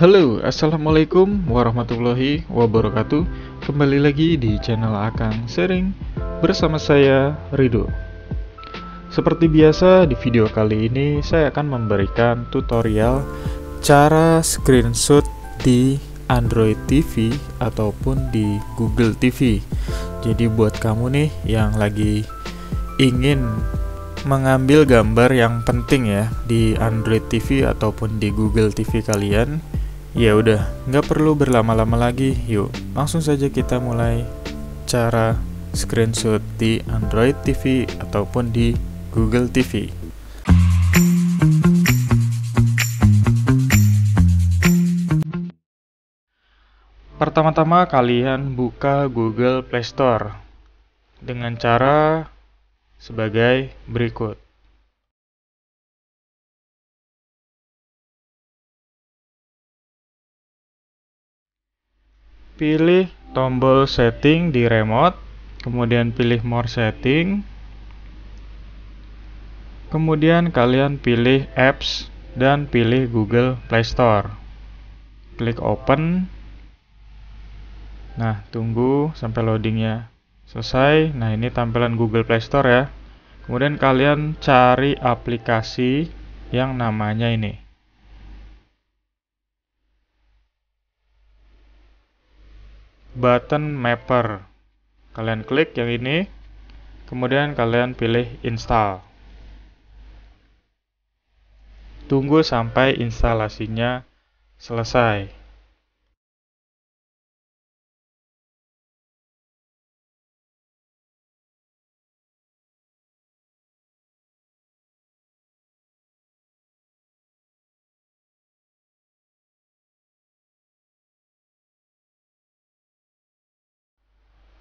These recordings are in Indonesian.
Halo, Assalamualaikum warahmatullahi wabarakatuh Kembali lagi di channel Akang Sharing bersama saya Rido Seperti biasa di video kali ini saya akan memberikan tutorial Cara screenshot di Android TV ataupun di Google TV Jadi buat kamu nih yang lagi ingin mengambil gambar yang penting ya di Android TV ataupun di Google TV kalian Ya udah, nggak perlu berlama-lama lagi. Yuk, langsung saja kita mulai cara screenshot di Android TV ataupun di Google TV. Pertama-tama kalian buka Google Play Store dengan cara sebagai berikut. pilih tombol setting di remote, kemudian pilih more setting, kemudian kalian pilih apps dan pilih Google Play Store. Klik open. Nah, tunggu sampai loadingnya selesai. Nah, ini tampilan Google Play Store ya. Kemudian kalian cari aplikasi yang namanya ini. button mapper. Kalian klik yang ini, kemudian kalian pilih install. Tunggu sampai instalasinya selesai.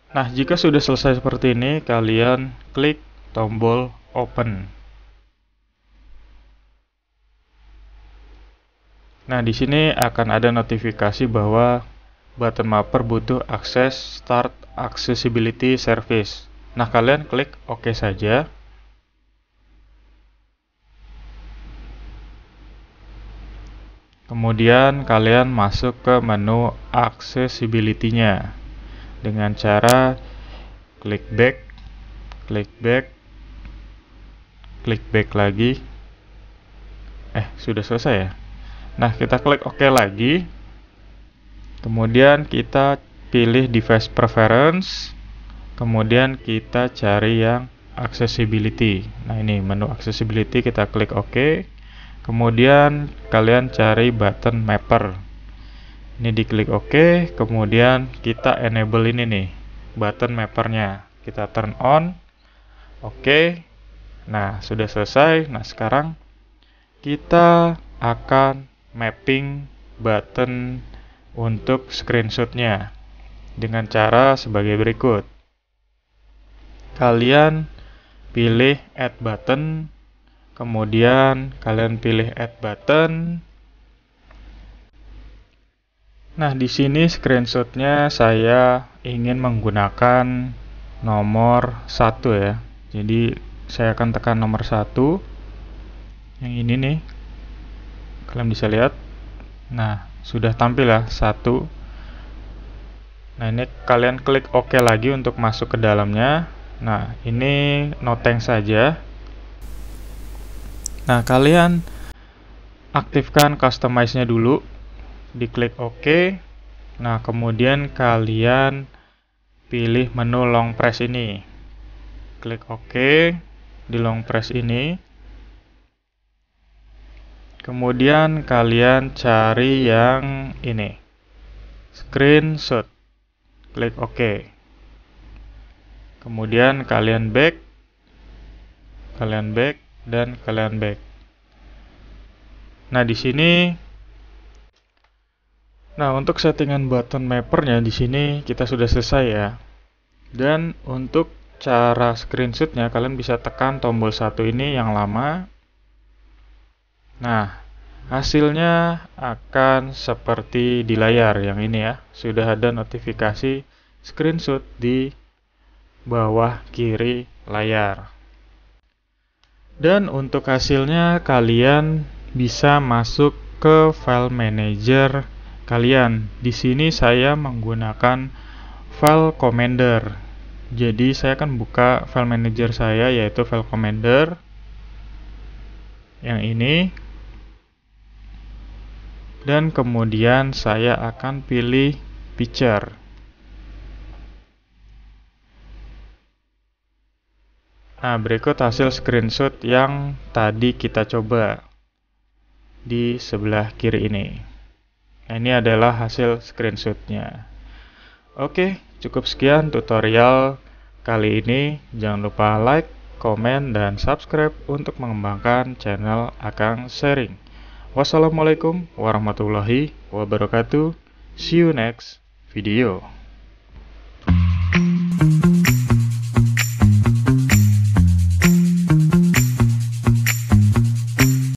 Nah, jika sudah selesai seperti ini, kalian klik tombol open. Nah, di sini akan ada notifikasi bahwa button mapper butuh akses Start Accessibility Service. Nah, kalian klik OK saja. Kemudian kalian masuk ke menu accessibility-nya dengan cara klik back, klik back, klik back lagi. Eh, sudah selesai ya. Nah, kita klik OK lagi. Kemudian kita pilih device preference. Kemudian kita cari yang accessibility. Nah, ini menu accessibility kita klik OK. Kemudian kalian cari button mapper ini diklik OK kemudian kita enable ini nih button mappernya kita turn on oke okay. nah sudah selesai nah sekarang kita akan mapping button untuk screenshotnya dengan cara sebagai berikut kalian pilih add button kemudian kalian pilih add button Nah, di sini screenshotnya saya ingin menggunakan nomor satu ya. Jadi saya akan tekan nomor satu yang ini nih. Kalian bisa lihat. Nah, sudah tampil ya satu. Nah, ini kalian klik OK lagi untuk masuk ke dalamnya. Nah, ini noteng saja. Nah, kalian aktifkan customize-nya dulu diklik OK. Nah, kemudian kalian pilih menu long press ini. Klik OK di long press ini. Kemudian kalian cari yang ini. Screenshot. Klik OK. Kemudian kalian back. Kalian back dan kalian back. Nah, di sini Nah, untuk settingan button mappernya di sini kita sudah selesai ya. Dan untuk cara screenshotnya kalian bisa tekan tombol satu ini yang lama. Nah, hasilnya akan seperti di layar yang ini ya. Sudah ada notifikasi screenshot di bawah kiri layar. Dan untuk hasilnya kalian bisa masuk ke file manager kalian. Di sini saya menggunakan file commander. Jadi saya akan buka file manager saya yaitu file commander yang ini. Dan kemudian saya akan pilih picture. Nah, berikut hasil screenshot yang tadi kita coba di sebelah kiri ini. Nah, ini adalah hasil screenshotnya. Oke, cukup sekian tutorial kali ini. Jangan lupa like, komen, dan subscribe untuk mengembangkan channel Akang Sharing. Wassalamualaikum warahmatullahi wabarakatuh. See you next video.